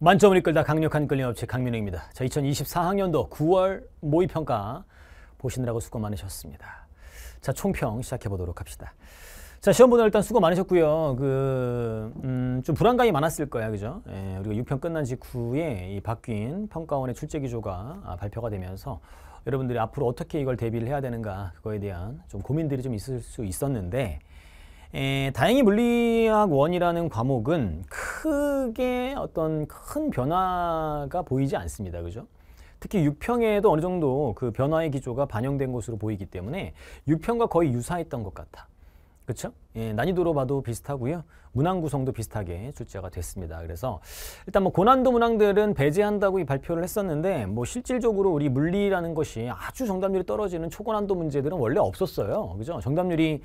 만점을 이끌다 강력한 끌림업체 강민우입니다. 자, 2024학년도 9월 모의평가 보시느라고 수고 많으셨습니다. 자, 총평 시작해 보도록 합시다. 자, 시험 보는 일단 수고 많으셨고요. 그, 음, 좀 불안감이 많았을 거야, 그죠? 예, 우리가 6평 끝난 직후에 이 바뀐 평가원의 출제 기조가 아, 발표가 되면서 여러분들이 앞으로 어떻게 이걸 대비를 해야 되는가 그거에 대한 좀 고민들이 좀 있을 수 있었는데 에, 예, 다행히 물리학 원이라는 과목은 크게 어떤 큰 변화가 보이지 않습니다. 그죠? 특히 6평에도 어느 정도 그 변화의 기조가 반영된 것으로 보이기 때문에 6평과 거의 유사했던 것 같아. 그렇죠? 예, 난이도로 봐도 비슷하고요. 문항 구성도 비슷하게 출제가 됐습니다. 그래서 일단 뭐 고난도 문항들은 배제한다고 발표를 했었는데 뭐 실질적으로 우리 물리라는 것이 아주 정답률이 떨어지는 초고난도 문제들은 원래 없었어요. 그죠? 정답률이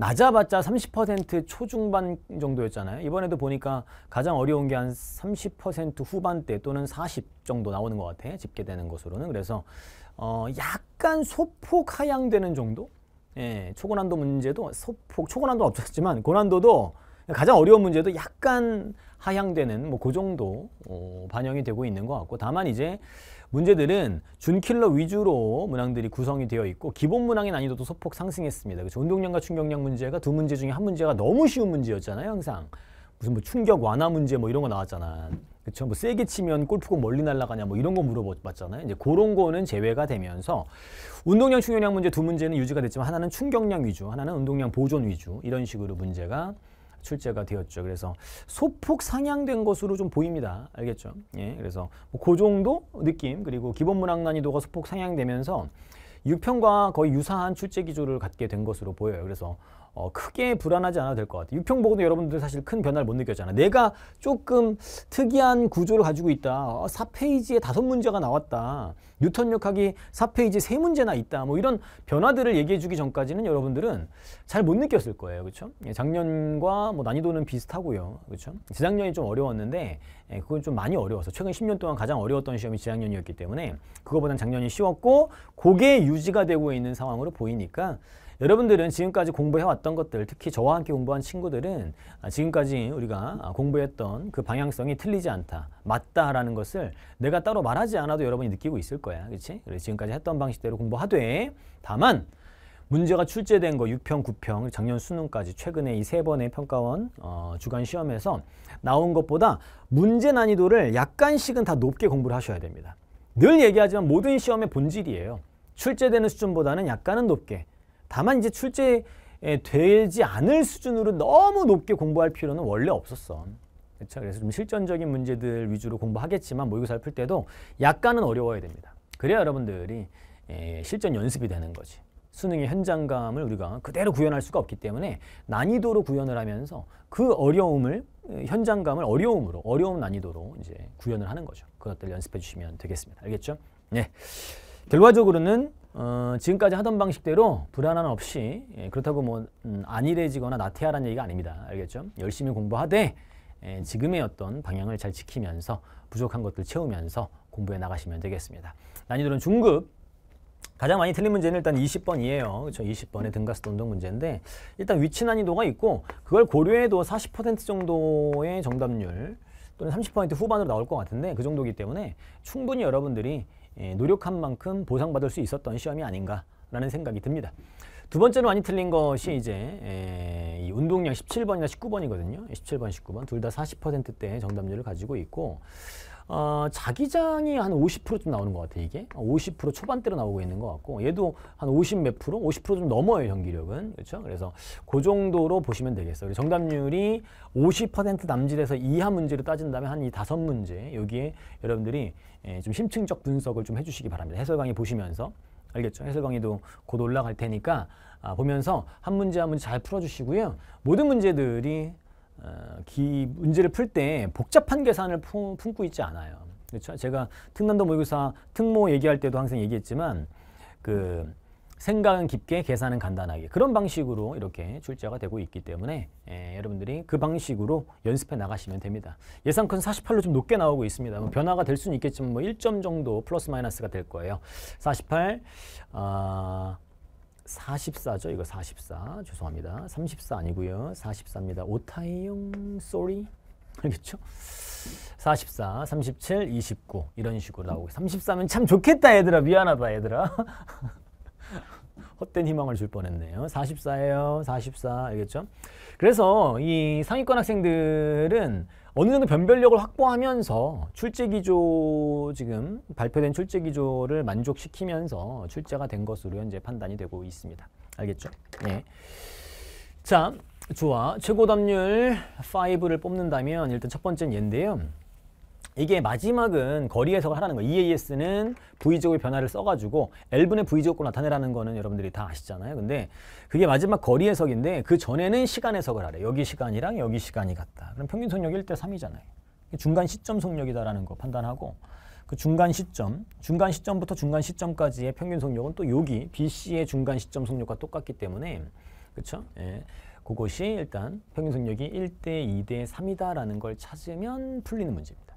낮아봤자 30% 초중반 정도였잖아요. 이번에도 보니까 가장 어려운 게 한 30% 후반대 또는 40 정도 나오는 것 같아. 집계되는 것으로는. 그래서 어 약간 소폭 하향되는 정도? 예, 초고난도 문제도 소폭, 초고난도 없었지만 고난도도 가장 어려운 문제도 약간 하향되는 뭐 그 정도 어, 반영이 되고 있는 것 같고 다만 이제 문제들은 준킬러 위주로 문항들이 구성이 되어 있고 기본 문항의 난이도도 소폭 상승했습니다. 그래서 운동량과 충격량 문제가 두 문제 중에 한 문제가 너무 쉬운 문제였잖아요. 항상 무슨 뭐 충격 완화 문제 뭐 이런 거 나왔잖아. 그쵸? 뭐 세게 치면 골프공 멀리 날아가냐 뭐 이런 거 물어봤잖아요. 이제 그런 거는 제외가 되면서 운동량 충격량 문제 두 문제는 유지가 됐지만 하나는 충격량 위주, 하나는 운동량 보존 위주 이런 식으로 문제가 출제가 되었죠. 그래서 소폭 상향된 것으로 좀 보입니다. 알겠죠? 예, 그래서 뭐 그 정도 느낌 그리고 기본 문항 난이도가 소폭 상향되면서 6평과 거의 유사한 출제 기조를 갖게 된 것으로 보여요. 그래서 어, 크게 불안하지 않아도 될 것 같아요. 유평보고도 여러분들 사실 큰 변화를 못 느꼈잖아. 요 내가 조금 특이한 구조를 가지고 있다. 어, 4페이지에 다섯 문제가 나왔다. 뉴턴 역학이 4페이지 에세 문제나 있다. 뭐 이런 변화들을 얘기해 주기 전까지는 여러분들은 잘 못 느꼈을 거예요. 그렇죠? 작년과 뭐 난이도는 비슷하고요. 그렇죠? 재작년이 좀 어려웠는데 예, 그건 좀 많이 어려워서 최근 10년 동안 가장 어려웠던 시험이 재작년이었기 때문에 그거보단 작년이 쉬웠고 고게 유지가 되고 있는 상황으로 보이니까 여러분들은 지금까지 공부해왔던 것들, 특히 저와 함께 공부한 친구들은 지금까지 우리가 공부했던 그 방향성이 틀리지 않다, 맞다라는 것을 내가 따로 말하지 않아도 여러분이 느끼고 있을 거야. 그렇지? 그래서 지금까지 했던 방식대로 공부하되 다만 문제가 출제된 거 6평, 9평, 작년 수능까지 최근에 이 세 번의 평가원 어, 주간 시험에서 나온 것보다 문제 난이도를 약간씩은 다 높게 공부를 하셔야 됩니다. 늘 얘기하지만 모든 시험의 본질이에요. 출제되는 수준보다는 약간은 높게 다만 이제 출제 되지 않을 수준으로 너무 높게 공부할 필요는 원래 없었어. 그렇 그래서 좀 실전적인 문제들 위주로 공부하겠지만 모의고사풀 때도 약간은 어려워야 됩니다. 그래야 여러분들이 예, 실전 연습이 되는 거지. 수능의 현장감을 우리가 그대로 구현할 수가 없기 때문에 난이도로 구현을 하면서 그 어려움을 예, 현장감을 어려움으로 어려운 난이도로 이제 구현을 하는 거죠. 그것들 연습해 주시면 되겠습니다. 알겠죠? 네. 결과적으로는 어, 지금까지 하던 방식대로 불안함 없이 예, 그렇다고 뭐 음, 안일해지거나 나태하라는 얘기가 아닙니다. 알겠죠? 열심히 공부하되 예, 지금의 어떤 방향을 잘 지키면서 부족한 것들 채우면서 공부해 나가시면 되겠습니다. 난이도는 중급. 가장 많이 틀린 문제는 일단 20번이에요. 그렇죠? 20번의 등가스 운동 문제인데 일단 위치 난이도가 있고 그걸 고려해도 40% 정도의 정답률 또는 30% 후반으로 나올 것 같은데 그 정도기 이 때문에 충분히 여러분들이 예, 노력한 만큼 보상받을 수 있었던 시험이 아닌가라는 생각이 듭니다. 두 번째로 많이 틀린 것이 이제 예, 이 운동량 17번이나 19번이거든요. 17번, 19번 둘 다 40%대 의 정답률을 가지고 있고 어, 자기장이 한 50%쯤 나오는 것 같아요, 이게. 50% 초반대로 나오고 있는 것 같고, 얘도 한 50 몇 프로? 50%좀 넘어요, 경기력은. 그렇죠? 그래서 그 정도로 보시면 되겠어요. 정답률이 50% 남짓에서 이하 문제를 따진다면 한 이 다섯 문제, 여기에 여러분들이 예, 좀 심층적 분석을 좀 해주시기 바랍니다. 해설 강의 보시면서. 알겠죠? 해설 강의도 곧 올라갈 테니까 아, 보면서 한 문제 한 문제 잘 풀어주시고요. 모든 문제들이 어, 기, 문제를 풀 때 복잡한 계산을 품, 고 있지 않아요. 그렇죠? 제가 특난도 모의고사 특모 얘기할 때도 항상 얘기했지만 그 생각은 깊게 계산은 간단하게 그런 방식으로 이렇게 출제가 되고 있기 때문에 예, 여러분들이 그 방식으로 연습해 나가시면 됩니다. 예상컨 48로 좀 높게 나오고 있습니다. 뭐 변화가 될 수는 있겠지만 뭐 1점 정도 플러스 마이너스가 될 거예요. 48 어, 44죠. 이거 44. 죄송합니다. 34 아니고요. 44입니다. 오타이용 쏘리. 알겠죠? 44, 37, 29 이런 식으로 나오고 34면 참 좋겠다 얘들아 미안하다 얘들아 헛된 희망을 줄 뻔했네요. 44예요. 44 알겠죠? 그래서 이 상위권 학생들은 어느 정도 변별력을 확보하면서 출제기조 지금 발표된 출제기조를 만족시키면서 출제가 된 것으로 현재 판단이 되고 있습니다. 알겠죠? 네. 자, 좋아. 최고 답률 5를 뽑는다면 일단 첫 번째는 얘인데요. 이게 마지막은 거리 해석을 하라는 거예요. EAS는 V제곱의 변화를 써가지고 L분의 v 제곱으 나타내라는 거는 여러분들이 다 아시잖아요. 근데 그게 마지막 거리 해석인데 그 전에는 시간 해석을 하래 여기 시간이랑 여기 시간이 같다. 그럼 평균 속력 1대 3이잖아요. 중간 시점 속력이다라는 거 판단하고 그 중간 시점, 중간 시점부터 중간 시점까지의 평균 속력은 또 여기 BC의 중간 시점 속력과 똑같기 때문에 그렇죠? 예. 그것이 일단 평균 속력이 1대 2대 3이다라는 걸 찾으면 풀리는 문제입니다.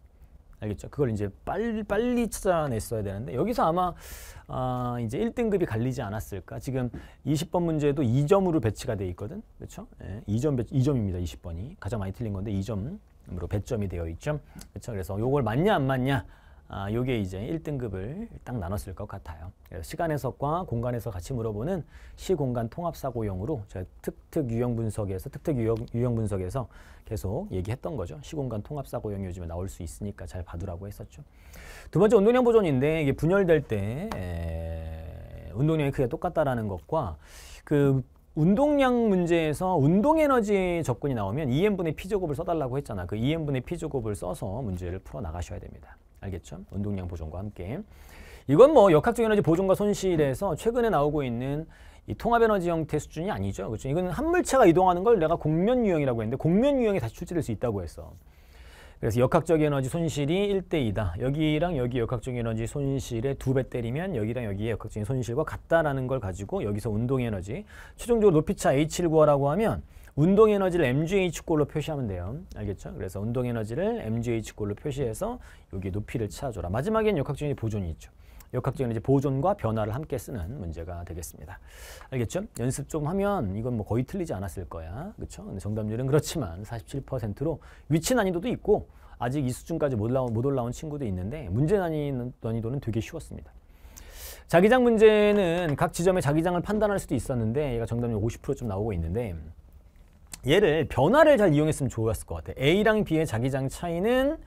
알겠죠? 그걸 이제 빨리 빨리 찾아냈어야 되는데 여기서 아마 아, 이제 1등급이 갈리지 않았을까? 지금 20번 문제도 2점으로 배치가 돼 있거든. 그렇죠? 예, 2점 배치 2점입니다. 20번이. 가장 많이 틀린 건데 2점으로 배점이 되어 있죠. 그렇죠? 그래서 요걸 맞냐 안 맞냐 아, 요게 이제 1등급을 딱 나눴을 것 같아요. 시간 에서과 공간 에서 같이 물어보는 시공간 통합사고용으로 제가 특특 유형 분석에서 특특 유형, 유형 분석에서 계속 얘기했던 거죠. 시공간 통합사고용이 요즘에 나올 수 있으니까 잘 봐두라고 했었죠. 두 번째 운동량 보존인데 이게 분열될 때 에, 운동량이 크게 똑같다라는 것과 그 운동량 문제에서 운동에너지 접근이 나오면 EM분의 피제곱을 써달라고 했잖아. 그 EM분의 피제곱을 써서 문제를 풀어나가셔야 됩니다. 알겠죠? 운동량 보존과 함께. 이건 뭐 역학적 에너지 보존과 손실에서 최근에 나오고 있는 이 통합 에너지 형태 수준이 아니죠. 그렇죠? 이건 한 물체가 이동하는 걸 내가 공면 유형이라고 했는데 공면 유형이 다시 출제될 수 있다고 했어. 그래서 역학적 에너지 손실이 1대2다. 여기랑 여기 역학적 에너지 손실에 두배 때리면 여기랑 여기의 역학적인 손실과 같다라는 걸 가지고 여기서 운동 에너지 최종적으로 높이차 H를 구하라고 하면 운동 에너지를 mgh꼴로 표시하면 돼요. 알겠죠? 그래서 운동 에너지를 mgh꼴로 표시해서 여기 높이를 찾아줘라. 마지막엔 역학적인 보존이 있죠. 역학적인 이제 보존과 변화를 함께 쓰는 문제가 되겠습니다. 알겠죠? 연습 좀 하면 이건 뭐 거의 틀리지 않았을 거야. 그렇죠? 정답률은 그렇지만 47%로 위치 난이도도 있고 아직 이 수준까지 못 올라온, 못 올라온 친구도 있는데 문제 난이도는 되게 쉬웠습니다. 자기장 문제는 각 지점의 자기장을 판단할 수도 있었는데 얘가 정답률 50%좀 나오고 있는데 얘를 변화를 잘 이용했으면 좋았을 것 같아. A랑 B의 자기장 차이는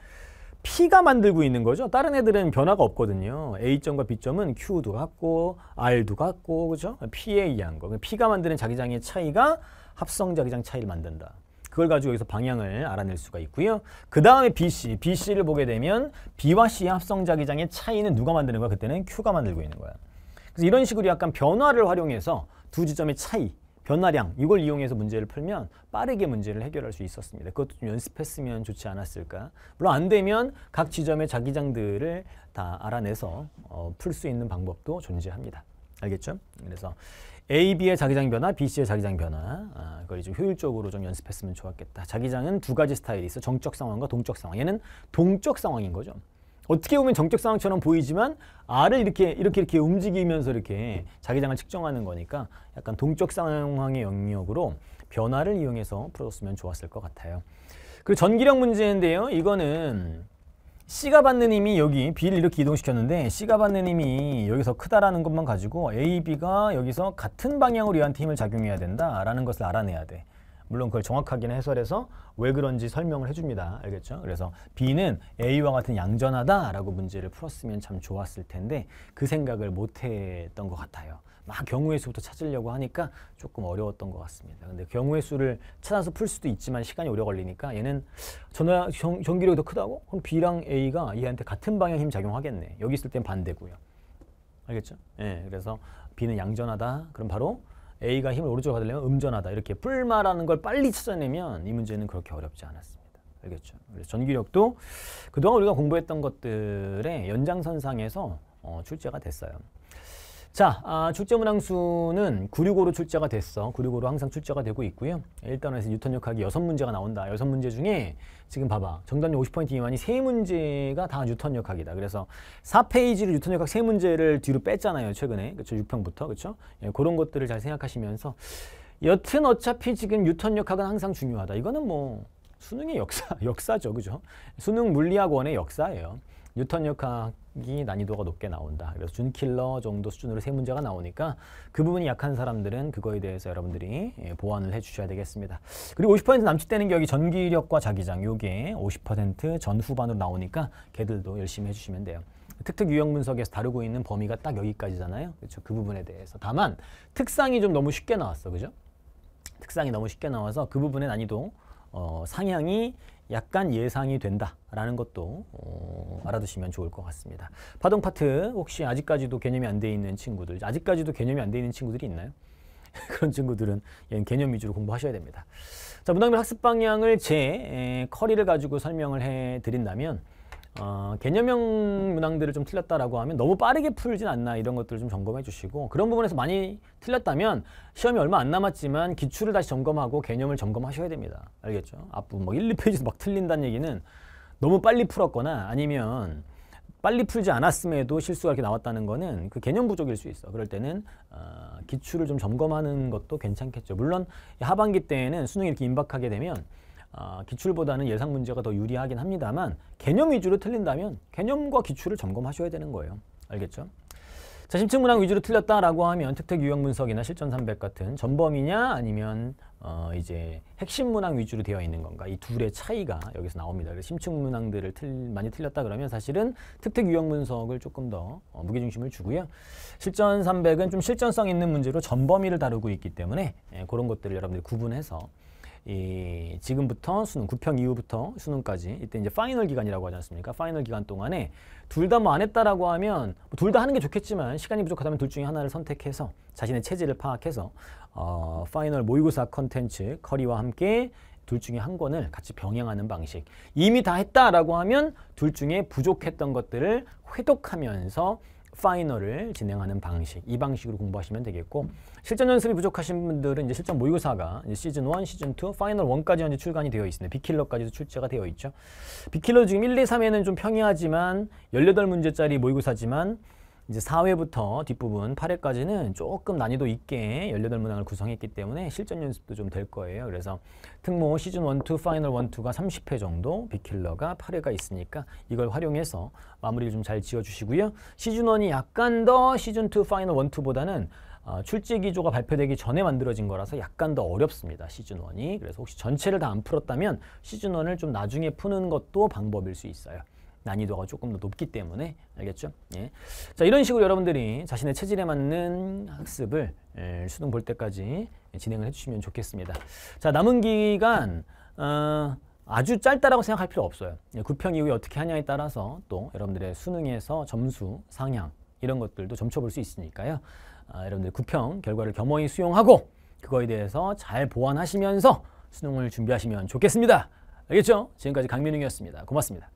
P가 만들고 있는 거죠. 다른 애들은 변화가 없거든요. A점과 B점은 Q도 같고 R도 같고 그죠? P에 의한 거. P가 만드는 자기장의 차이가 합성 자기장 차이를 만든다. 그걸 가지고 여기서 방향을 알아낼 수가 있고요. 그 다음에 BC, BC를 보게 되면 B와 C의 합성 자기장의 차이는 누가 만드는 거야? 그때는 Q가 만들고 있는 거야. 그래서 이런 식으로 약간 변화를 활용해서 두 지점의 차이 변화량 이걸 이용해서 문제를 풀면 빠르게 문제를 해결할 수 있었습니다. 그것도 좀 연습했으면 좋지 않았을까. 물론 안 되면 각 지점의 자기장들을 다 알아내서 어, 풀수 있는 방법도 존재합니다. 알겠죠? 그래서 A, B의 자기장 변화, B, C의 자기장 변화 아, 그걸 좀 효율적으로 좀 연습했으면 좋았겠다. 자기장은 두 가지 스타일이 있어. 정적 상황과 동적 상황. 얘는 동적 상황인 거죠. 어떻게 보면 정적 상황처럼 보이지만 r 을 이렇게 이렇게 이렇게 움직이면서 이렇게 자기장을 측정하는 거니까 약간 동적 상황의 영역으로 변화를 이용해서 풀어줬으면 좋았을 것 같아요. 그리고 전기력 문제인데요. 이거는 C가 받는 힘이 여기 B를 이렇게 이동시켰는데 C가 받는 힘이 여기서 크다라는 것만 가지고 A, B가 여기서 같은 방향으로 얘한테 힘을 작용해야 된다라는 것을 알아내야 돼. 물론 그걸 정확하게 해설해서 왜 그런지 설명을 해줍니다. 알겠죠? 그래서 B는 A와 같은 양전하다라고 문제를 풀었으면 참 좋았을 텐데 그 생각을 못했던 것 같아요. 막 경우의 수부터 찾으려고 하니까 조금 어려웠던 것 같습니다. 근데 경우의 수를 찾아서 풀 수도 있지만 시간이 오래 걸리니까 얘는 전화 전, 기력이더 크다고? 그럼 B랑 A가 얘한테 같은 방향 힘 작용하겠네. 여기 있을 땐 반대고요. 알겠죠? 예, 그래서 B는 양전하다. 그럼 바로 A가 힘을 오른쪽으로 가려면 음전하다. 이렇게 뿔마라는 걸 빨리 찾아내면 이 문제는 그렇게 어렵지 않았습니다. 알겠죠? 그래서 전기력도 그동안 우리가 공부했던 것들의 연장선상에서 어, 출제가 됐어요. 자, 아, 출제문항수는 965로 출제가 됐어. 965로 항상 출제가 되고 있고요. 1단원에서 뉴턴역학이 6문제가 나온다. 6문제 중에 지금 봐봐. 정답률 50% 미만이 3문제가 다 뉴턴역학이다. 그래서 4페이지로 뉴턴역학 3문제를 뒤로 뺐잖아요. 최근에. 그렇죠? 6평부터. 그렇죠? 예, 그런 것들을 잘 생각하시면서 여튼 어차피 지금 뉴턴역학은 항상 중요하다. 이거는 뭐 수능의 역사, 역사죠. 그죠? 수능 물리학원의 역사예요. 뉴턴 역학이 난이도가 높게 나온다. 그래서 준킬러 정도 수준으로 세 문제가 나오니까 그 부분이 약한 사람들은 그거에 대해서 여러분들이 예, 보완을 해주셔야 되겠습니다. 그리고 50% 남짓되는 게여이 전기력과 자기장 요게 50% 전후반으로 나오니까 걔들도 열심히 해주시면 돼요. 특특 유형 분석에서 다루고 있는 범위가 딱 여기까지잖아요. 그렇죠. 그 부분에 대해서. 다만 특상이 좀 너무 쉽게 나왔어. 그죠? 특상이 너무 쉽게 나와서 그 부분의 난이도 어, 상향이 약간 예상이 된다라는 것도 어, 알아두시면 좋을 것 같습니다. 파동 파트 혹시 아직까지도 개념이 안 돼 있는 친구들, 아직까지도 개념이 안 돼 있는 친구들이 있나요? 그런 친구들은 개념 위주로 공부하셔야 됩니다. 자, 문학별 학습 방향을 제 에, 커리를 가지고 설명을 해드린다면 어, 개념형 문항들을 좀 틀렸다라고 하면 너무 빠르게 풀진 않나 이런 것들을 좀 점검해 주시고 그런 부분에서 많이 틀렸다면 시험이 얼마 안 남았지만 기출을 다시 점검하고 개념을 점검하셔야 됩니다. 알겠죠? 앞부분 막 1, 2페이지 에서막 틀린다는 얘기는 너무 빨리 풀었거나 아니면 빨리 풀지 않았음에도 실수가 이렇게 나왔다는 거는 그 개념 부족일 수 있어. 그럴 때는 어, 기출을 좀 점검하는 것도 괜찮겠죠. 물론 하반기 때에는 수능이 이렇게 임박하게 되면 아, 기출보다는 예상 문제가 더 유리하긴 합니다만 개념 위주로 틀린다면 개념과 기출을 점검하셔야 되는 거예요. 알겠죠? 자, 심층 문항 위주로 틀렸다라고 하면 특특 유형 분석이나 실전 300 같은 전범이냐 아니면 어 이제 핵심 문항 위주로 되어 있는 건가 이 둘의 차이가 여기서 나옵니다. 그래서 심층 문항들을 틀, 많이 틀렸다 그러면 사실은 특특 유형 분석을 조금 더 어, 무게 중심을 주고요. 실전 300은 좀 실전성 있는 문제로 전범위를 다루고 있기 때문에 예, 그런 것들을 여러분들이 구분해서 이 예, 지금부터 수능 9평 이후부터 수능까지 이때 이제 파이널 기간이라고 하지 않습니까? 파이널 기간 동안에 둘 다 뭐 안 했다라고 하면 뭐 둘다 하는 게 좋겠지만 시간이 부족하다면 둘 중에 하나를 선택해서 자신의 체질을 파악해서 어, 파이널 모의고사 컨텐츠 커리와 함께 둘 중에 한 권을 같이 병행하는 방식 이미 다 했다라고 하면 둘 중에 부족했던 것들을 회독하면서 파이널을 진행하는 방식 이 방식으로 공부하시면 되겠고 실전 연습이 부족하신 분들은 이제 실전 모의고사가 이제 시즌 1, 시즌 2, 파이널 1까지 현재 출간이 되어 있습니다. 비킬러까지도 출제가 되어 있죠. 비킬러 지금 1, 2, 3에는 좀 평이하지만 18문제짜리 모의고사지만 이제 4회부터 뒷부분 8회까지는 조금 난이도 있게 18문항을 구성했기 때문에 실전 연습도 좀 될 거예요. 그래서 특모 시즌 1, 2, 파이널 1, 2가 30회 정도, 비킬러가 8회가 있으니까 이걸 활용해서 마무리를 좀 잘 지어주시고요. 시즌 1이 약간 더 시즌 2, 파이널 1, 2보다는 어, 출제 기조가 발표되기 전에 만들어진 거라서 약간 더 어렵습니다. 시즌 1이. 그래서 혹시 전체를 다 안 풀었다면 시즌 1을 좀 나중에 푸는 것도 방법일 수 있어요. 난이도가 조금 더 높기 때문에 알겠죠? 예. 자 이런 식으로 여러분들이 자신의 체질에 맞는 학습을 예, 수능 볼 때까지 진행을 해주시면 좋겠습니다. 자 남은 기간 어, 아주 짧다라고 생각할 필요 없어요. 예, 구평 이후에 어떻게 하냐에 따라서 또 여러분들의 수능에서 점수 상향 이런 것들도 점쳐볼 수 있으니까요. 아, 여러분들 구평 결과를 겸허히 수용하고 그거에 대해서 잘 보완하시면서 수능을 준비하시면 좋겠습니다. 알겠죠? 지금까지 강민웅이었습니다. 고맙습니다.